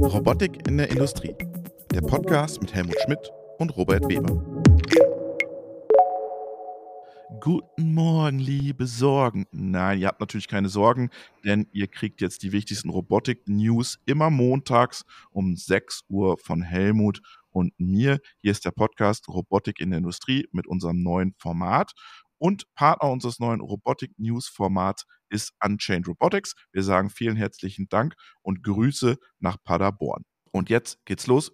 Robotik in der Industrie. Der Podcast mit Helmut Schmidt und Robert Weber. Guten Morgen, liebe Sorgen. Nein, ihr habt natürlich keine Sorgen, denn ihr kriegt jetzt die wichtigsten Robotik-News immer montags um 6 Uhr von Helmut und mir. Hier ist der Podcast Robotik in der Industrie mit unserem neuen Format. Und Partner unseres neuen Robotic News Formats ist Unchained Robotics. Wir sagen vielen herzlichen Dank und Grüße nach Paderborn. Und jetzt geht's los.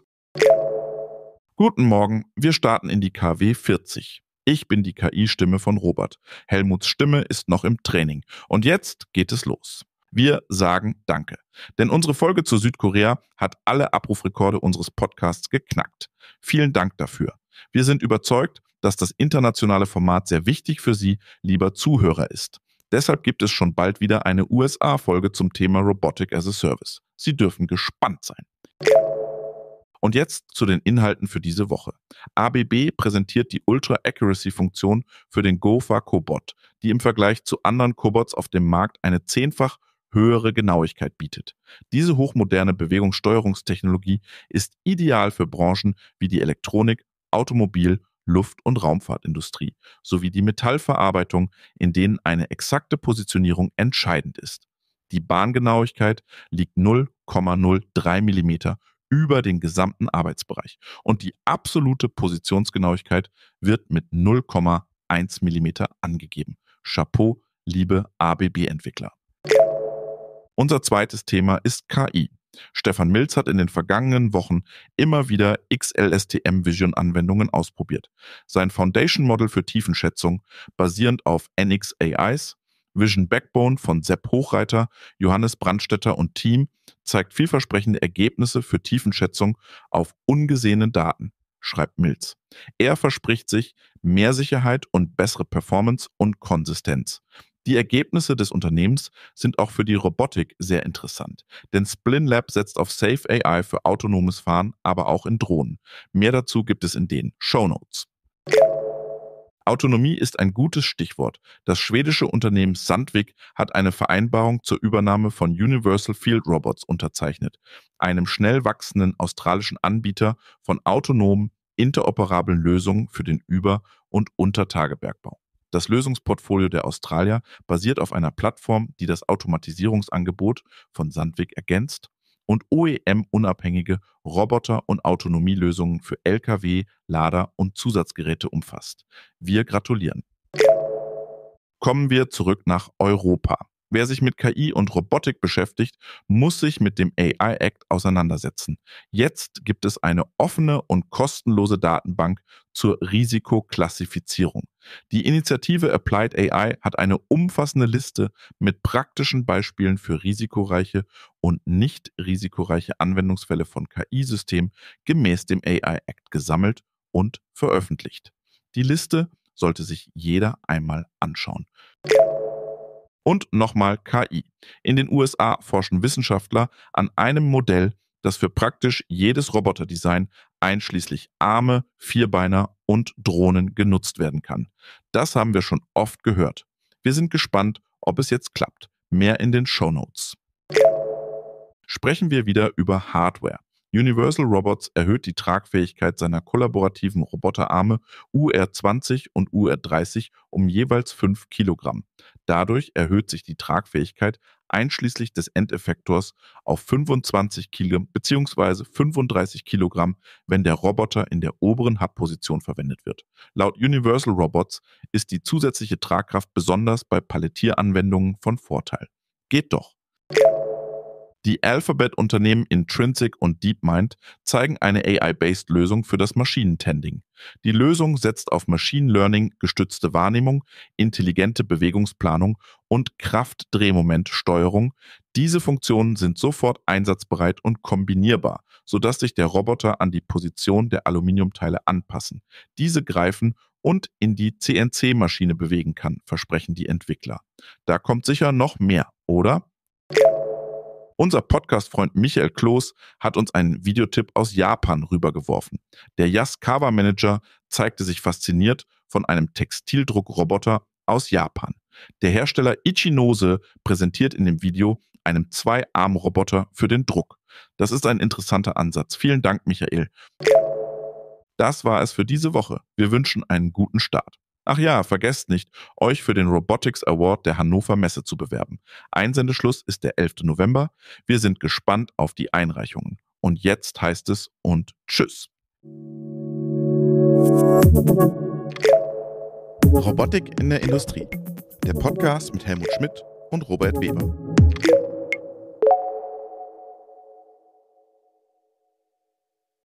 Guten Morgen, wir starten in die KW 40. Ich bin die KI-Stimme von Robert. Helmuts Stimme ist noch im Training. Und jetzt geht es los. Wir sagen Danke. Denn unsere Folge zu Südkorea hat alle Abrufrekorde unseres Podcasts geknackt. Vielen Dank dafür. Wir sind überzeugt, dass das internationale Format sehr wichtig für Sie, lieber Zuhörer, ist. Deshalb gibt es schon bald wieder eine USA-Folge zum Thema Robotic as a Service. Sie dürfen gespannt sein. Und jetzt zu den Inhalten für diese Woche. ABB präsentiert die Ultra-Accuracy-Funktion für den Gopher Cobot, die im Vergleich zu anderen Cobots auf dem Markt eine zehnfach höhere Genauigkeit bietet. Diese hochmoderne Bewegungssteuerungstechnologie ist ideal für Branchen wie die Elektronik, Automobil Luft- und Raumfahrtindustrie sowie die Metallverarbeitung, in denen eine exakte Positionierung entscheidend ist. Die Bahngenauigkeit liegt 0,03 mm über den gesamten Arbeitsbereich und die absolute Positionsgenauigkeit wird mit 0,1 mm angegeben. Chapeau, liebe ABB-Entwickler. Unser zweites Thema ist KI. Stefan Milz hat in den vergangenen Wochen immer wieder XLSTM Vision Anwendungen ausprobiert. Sein Foundation Model für Tiefenschätzung, basierend auf NX AIs, Vision Backbone von Sepp Hochreiter, Johannes Brandstetter und Team, zeigt vielversprechende Ergebnisse für Tiefenschätzung auf ungesehenen Daten, schreibt Milz. Er verspricht sich mehr Sicherheit und bessere Performance und Konsistenz. Die Ergebnisse des Unternehmens sind auch für die Robotik sehr interessant, denn Splin Lab setzt auf Safe AI für autonomes Fahren, aber auch in Drohnen. Mehr dazu gibt es in den Show Notes. Autonomie ist ein gutes Stichwort. Das schwedische Unternehmen Sandvik hat eine Vereinbarung zur Übernahme von Universal Field Robots unterzeichnet, einem schnell wachsenden australischen Anbieter von autonomen, interoperablen Lösungen für den Über- und Untertagebergbau. Das Lösungsportfolio der Australier basiert auf einer Plattform, die das Automatisierungsangebot von Sandvik ergänzt und OEM-unabhängige Roboter- und Autonomielösungen für Lkw, Lader und Zusatzgeräte umfasst. Wir gratulieren. Kommen wir zurück nach Europa. Wer sich mit KI und Robotik beschäftigt, muss sich mit dem AI Act auseinandersetzen. Jetzt gibt es eine offene und kostenlose Datenbank zur Risikoklassifizierung. Die Initiative Applied AI hat eine umfassende Liste mit praktischen Beispielen für risikoreiche und nicht risikoreiche Anwendungsfälle von KI-Systemen gemäß dem AI Act gesammelt und veröffentlicht. Die Liste sollte sich jeder einmal anschauen. Und nochmal KI. In den USA forschen Wissenschaftler an einem Modell, das für praktisch jedes Roboterdesign einschließlich Arme, Vierbeiner und Drohnen genutzt werden kann. Das haben wir schon oft gehört. Wir sind gespannt, ob es jetzt klappt. Mehr in den Show Notes. Sprechen wir wieder über Hardware. Universal Robots erhöht die Tragfähigkeit seiner kollaborativen Roboterarme UR20 und UR30 um jeweils 5 Kilogramm. Dadurch erhöht sich die Tragfähigkeit einschließlich des Endeffektors auf 25 kg bzw. 35 kg, wenn der Roboter in der oberen Hubposition verwendet wird. Laut Universal Robots ist die zusätzliche Tragkraft besonders bei Palettieranwendungen von Vorteil. Geht doch. Die Alphabet-Unternehmen Intrinsic und DeepMind zeigen eine AI-based Lösung für das Maschinentending. Die Lösung setzt auf Machine Learning gestützte Wahrnehmung, intelligente Bewegungsplanung und Kraftdrehmomentsteuerung. Diese Funktionen sind sofort einsatzbereit und kombinierbar, sodass sich der Roboter an die Position der Aluminiumteile anpassen. Diese greifen und in die CNC-Maschine bewegen kann, versprechen die Entwickler. Da kommt sicher noch mehr, oder? Unser Podcast-Freund Michael Kloß hat uns einen Videotipp aus Japan rübergeworfen. Der Yaskawa Manager zeigte sich fasziniert von einem Textildruckroboter aus Japan. Der Hersteller Ichinose präsentiert in dem Video einen Zwei-Arm-Roboter für den Druck. Das ist ein interessanter Ansatz. Vielen Dank, Michael. Das war es für diese Woche. Wir wünschen einen guten Start. Ach ja, vergesst nicht, euch für den Robotics Award der Hannover Messe zu bewerben. Einsendeschluss ist der 11. November. Wir sind gespannt auf die Einreichungen. Und jetzt heißt es und tschüss. Robotik in der Industrie. Der Podcast mit Helmut Schmidt und Robert Weber.